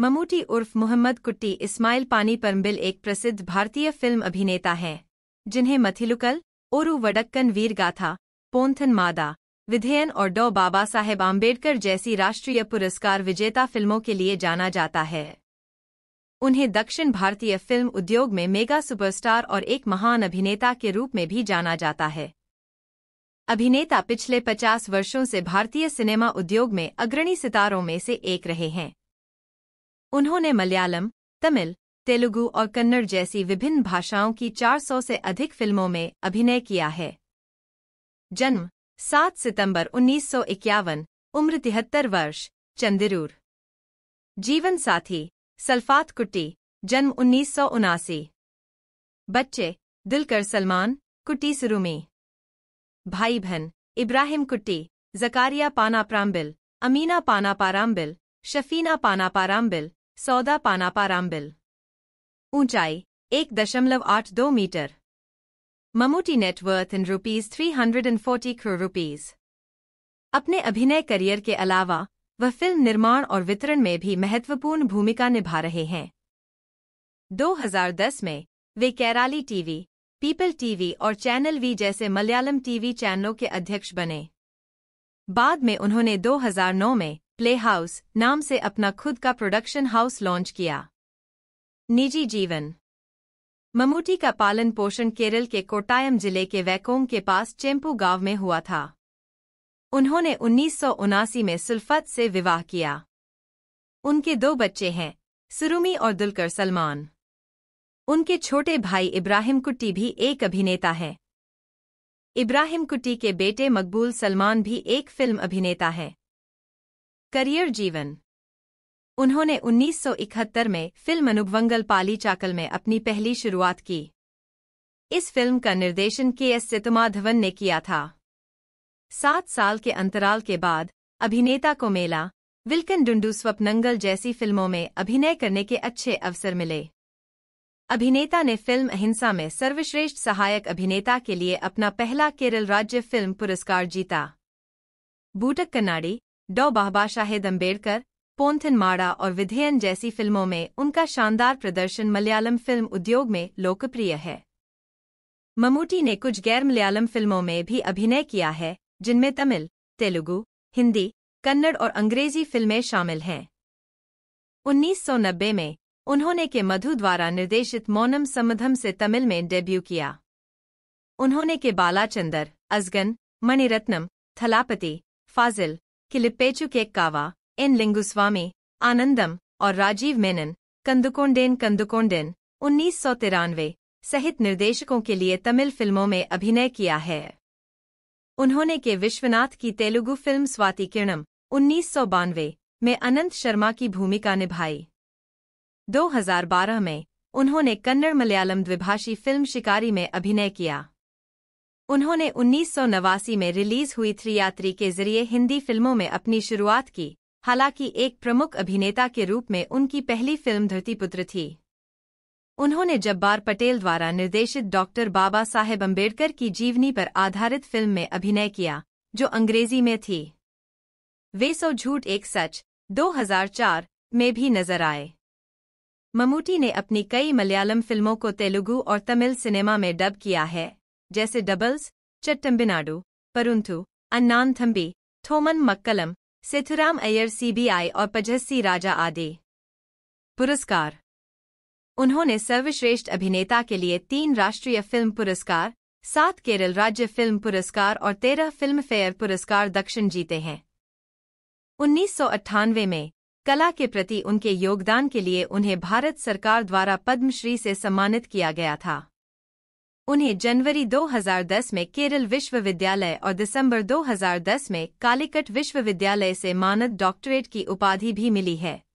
ममूटी उर्फ मोहम्मद कुट्टी इस्माइल पानी परम्बिल एक प्रसिद्ध भारतीय फिल्म अभिनेता हैं जिन्हें मथिलुकल ओरू वडक्कन वीर गाथा पोंथन मादा विधेयन और डॉ बाबा साहेब आम्बेडकर जैसी राष्ट्रीय पुरस्कार विजेता फिल्मों के लिए जाना जाता है उन्हें दक्षिण भारतीय फिल्म उद्योग में मेगा सुपरस्टार और एक महान अभिनेता के रूप में भी जाना जाता है अभिनेता पिछले 50 वर्षों से भारतीय सिनेमा उद्योग में अग्रणी सितारों में से एक रहे हैं उन्होंने मलयालम तमिल तेलुगु और कन्नड़ जैसी विभिन्न भाषाओं की 400 से अधिक फिल्मों में अभिनय किया है जन्म 7 सितंबर उन्नीस उम्र तिहत्तर वर्ष चंदिरूर जीवन साथी सल्फात कुट्टी जन्म उन्नीस बच्चे दिलकर सलमान कुट्टी सुरुमी भाई बहन इब्राहिम कुट्टी जकारिया पाना प्राम्बिल अमीना पाना पाराम्बिल शफीना पाना पाराम्बिल सौदा पाना पारामबिल ऊंचाई एक दशमलव आठ दो meter Mammootty net worth in rupees three hundred and forty crore rupees अपने अभिनय करियर के अलावा वह फिल्म निर्माण और वितरण में भी महत्वपूर्ण भूमिका निभा रहे हैं 2010 में वे कैराली टीवी पीपल टीवी और चैनल वी जैसे मलयालम टीवी चैनलों के अध्यक्ष बने बाद में उन्होंने 2009 में प्ले हाउस नाम से अपना खुद का प्रोडक्शन हाउस लॉन्च किया निजी जीवन ममूटी का पालन पोषण केरल के कोटायम जिले के वैकोम के पास चेम्पू गांव में हुआ था उन्होंने उन्नीस में सुल्फत से विवाह किया उनके दो बच्चे हैं सुरुमी और दुलकर सलमान उनके छोटे भाई इब्राहिम कुट्टी भी एक अभिनेता है इब्राहिम कुट्टी के बेटे मकबूल सलमान भी एक फिल्म अभिनेता है करियर जीवन उन्होंने 1971 में फिल्म अनुपवंगल पाली चाकल में अपनी पहली शुरुआत की इस फिल्म का निर्देशन के एस सितुमाधवन ने किया था सात साल के अंतराल के बाद अभिनेता को मेला विल्कन डुंडू स्वप्नंगल जैसी फिल्मों में अभिनय करने के अच्छे अवसर मिले अभिनेता ने फिल्म अहिंसा में सर्वश्रेष्ठ सहायक अभिनेता के लिए अपना पहला केरल राज्य फिल्म पुरस्कार जीता बूटक कन्नाडी डॉ बाबा शाहिद अम्बेडकर पोंथन माड़ा और विधेयन जैसी फिल्मों में उनका शानदार प्रदर्शन मलयालम फिल्म उद्योग में लोकप्रिय है ममूटी ने कुछ गैर मलयालम फिल्मों में भी अभिनय किया है जिनमें तमिल तेलुगु हिंदी कन्नड़ और अंग्रेजी फिल्में शामिल हैं 1990 में उन्होंने के मधु द्वारा निर्देशित मौनम समधम से तमिल में डेब्यू किया उन्होंने के बालाचंदर अजगन मणिरत्नम थलापति फाजिल के कावा एन लिंगुस्वामी आनंदम और राजीव मेनन कंदुकोंडेन कंदुकोंडेन उन्नीस सौ तिरानवे सहित निर्देशकों के लिए तमिल फिल्मों में अभिनय किया है उन्होंने के विश्वनाथ की तेलुगु फिल्म स्वाति किरणम उन्नीस में अनंत शर्मा की भूमिका निभाई 2012 में उन्होंने कन्नड़ मलयालम द्विभाषी फिल्म शिकारी में अभिनय किया उन्होंने उन्नीस में रिलीज हुई त्रियात्री के जरिए हिंदी फिल्मों में अपनी शुरुआत की हालांकि एक प्रमुख अभिनेता के रूप में उनकी पहली फिल्म धरतीपुत्र थी उन्होंने जब्बार पटेल द्वारा निर्देशित डॉक्टर बाबा साहेब अम्बेडकर की जीवनी पर आधारित फिल्म में अभिनय किया जो अंग्रेजी में थी वे सो झूठ एक सच 2004 में भी नजर आए ममूटी ने अपनी कई मलयालम फिल्मों को तेलुगु और तमिल सिनेमा में डब किया है जैसे डबल्स चट्टम्बिनाडु परुंथु अन्नान थम्बी थोमन मक्कलम सेथुराम अय्यर सीबीआई और पजस्सी राजा आदि पुरस्कार उन्होंने सर्वश्रेष्ठ अभिनेता के लिए तीन राष्ट्रीय फिल्म पुरस्कार सात केरल राज्य फिल्म पुरस्कार और तेरह फिल्म फेयर पुरस्कार दक्षिण जीते हैं उन्नीस में कला के प्रति उनके योगदान के लिए उन्हें भारत सरकार द्वारा पद्मश्री से सम्मानित किया गया था उन्हें जनवरी 2010 में केरल विश्वविद्यालय और दिसंबर 2010 में कालीकट विश्वविद्यालय से मानद डॉक्टरेट की उपाधि भी मिली है